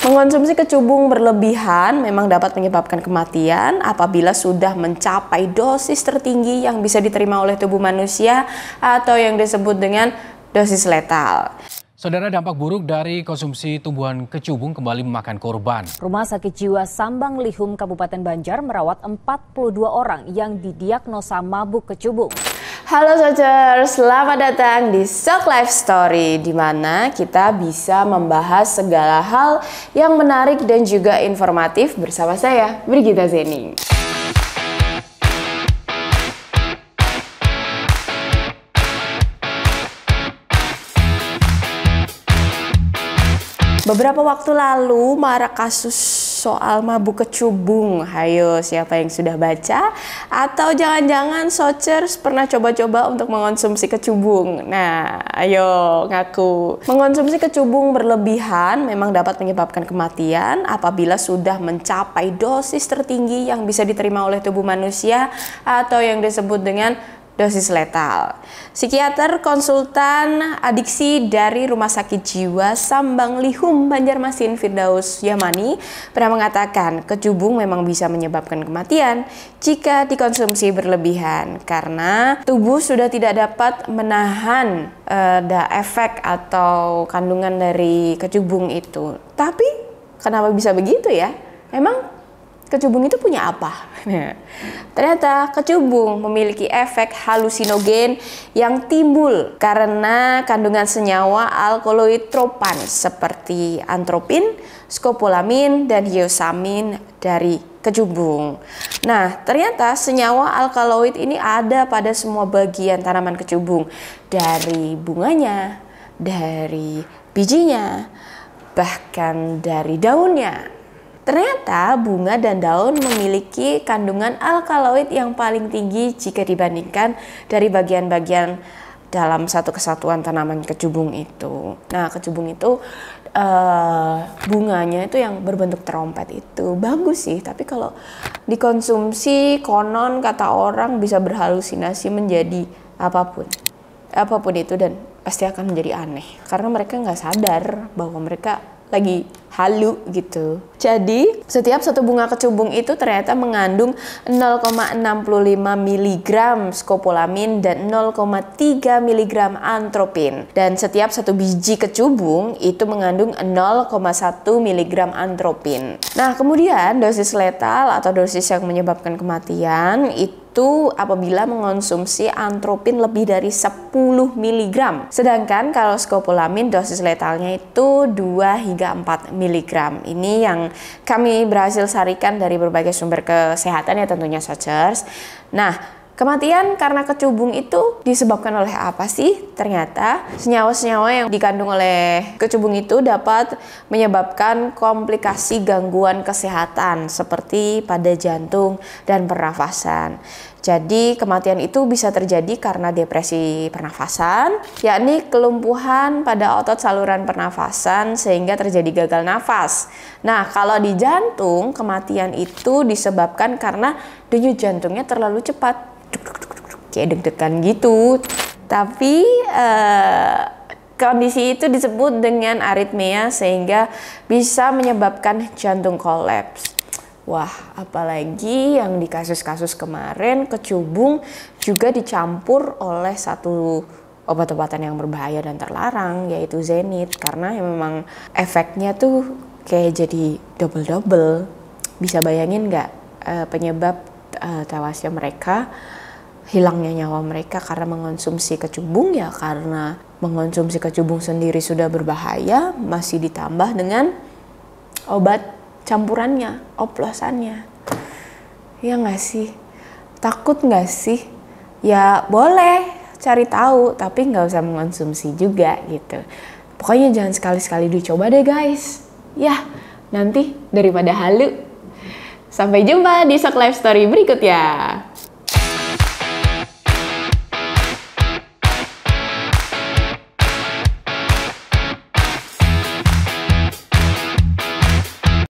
Mengkonsumsi kecubung berlebihan memang dapat menyebabkan kematian apabila sudah mencapai dosis tertinggi yang bisa diterima oleh tubuh manusia atau yang disebut dengan dosis letal. Saudara dampak buruk dari konsumsi tumbuhan kecubung kembali memakan korban. Rumah Sakit Jiwa Sambang Lihum Kabupaten Banjar merawat 42 orang yang didiagnosa mabuk kecubung. Halo Socer, selamat datang di Sok Life Story di mana kita bisa membahas segala hal yang menarik dan juga informatif bersama saya Brigita Zening. Beberapa waktu lalu marak kasus soal mabuk kecubung. Hayo, siapa yang sudah baca? Atau jangan-jangan Socers pernah coba-coba untuk mengonsumsi kecubung. Nah, ayo ngaku. Mengonsumsi kecubung berlebihan memang dapat menyebabkan kematian apabila sudah mencapai dosis tertinggi yang bisa diterima oleh tubuh manusia atau yang disebut dengan dosis letal. Psikiater konsultan adiksi dari Rumah Sakit Jiwa Sambang Lihum Banjarmasin Firdaus Yamani pernah mengatakan kecubung memang bisa menyebabkan kematian jika dikonsumsi berlebihan karena tubuh sudah tidak dapat menahan uh, efek atau kandungan dari kecubung itu. Tapi kenapa bisa begitu ya? Emang Kecubung itu punya apa? Ternyata kecubung memiliki efek halusinogen yang timbul karena kandungan senyawa alkaloid tropan seperti antropin, skopolamin, dan hyosamin dari kecubung. Nah, ternyata senyawa alkaloid ini ada pada semua bagian tanaman kecubung, dari bunganya, dari bijinya, bahkan dari daunnya. Ternyata bunga dan daun memiliki kandungan alkaloid yang paling tinggi jika dibandingkan dari bagian-bagian dalam satu kesatuan tanaman kecubung itu. Nah, kecubung itu uh, bunganya itu yang berbentuk terompet itu bagus sih, tapi kalau dikonsumsi konon kata orang bisa berhalusinasi menjadi apapun, apapun itu dan pasti akan menjadi aneh karena mereka nggak sadar bahwa mereka lagi halu gitu. Jadi, setiap satu bunga kecubung itu ternyata mengandung 0,65 mg skopolamin dan 0,3 mg antropin. Dan setiap satu biji kecubung itu mengandung 0,1 mg antropin. Nah, kemudian dosis letal atau dosis yang menyebabkan kematian itu itu apabila mengonsumsi antropin lebih dari 10 mg. Sedangkan kalau skopolamin dosis letalnya itu 2 hingga 4 mg. Ini yang kami berhasil sarikan dari berbagai sumber kesehatan ya tentunya searchers. Nah, Kematian karena kecubung itu disebabkan oleh apa sih? Ternyata senyawa-senyawa yang dikandung oleh kecubung itu dapat menyebabkan komplikasi gangguan kesehatan seperti pada jantung dan pernafasan. Jadi kematian itu bisa terjadi karena depresi pernafasan, yakni kelumpuhan pada otot saluran pernafasan sehingga terjadi gagal nafas. Nah, kalau di jantung, kematian itu disebabkan karena denyut jantungnya terlalu cepat kayak deg-degan gitu. Tapi uh, kondisi itu disebut dengan aritmia sehingga bisa menyebabkan jantung kolaps. Wah, apalagi yang di kasus-kasus kemarin kecubung juga dicampur oleh satu obat-obatan yang berbahaya dan terlarang yaitu Zenit karena memang efeknya tuh kayak jadi double-double. Bisa bayangin nggak uh, penyebab uh, tewasnya mereka? hilangnya nyawa mereka karena mengonsumsi kecubung ya karena mengonsumsi kecubung sendiri sudah berbahaya masih ditambah dengan obat campurannya, oplosannya. Ya nggak sih? Takut nggak sih? Ya boleh cari tahu tapi nggak usah mengonsumsi juga gitu. Pokoknya jangan sekali-sekali dicoba deh guys. Ya, nanti daripada halu. Sampai jumpa di Sok live Story berikut ya.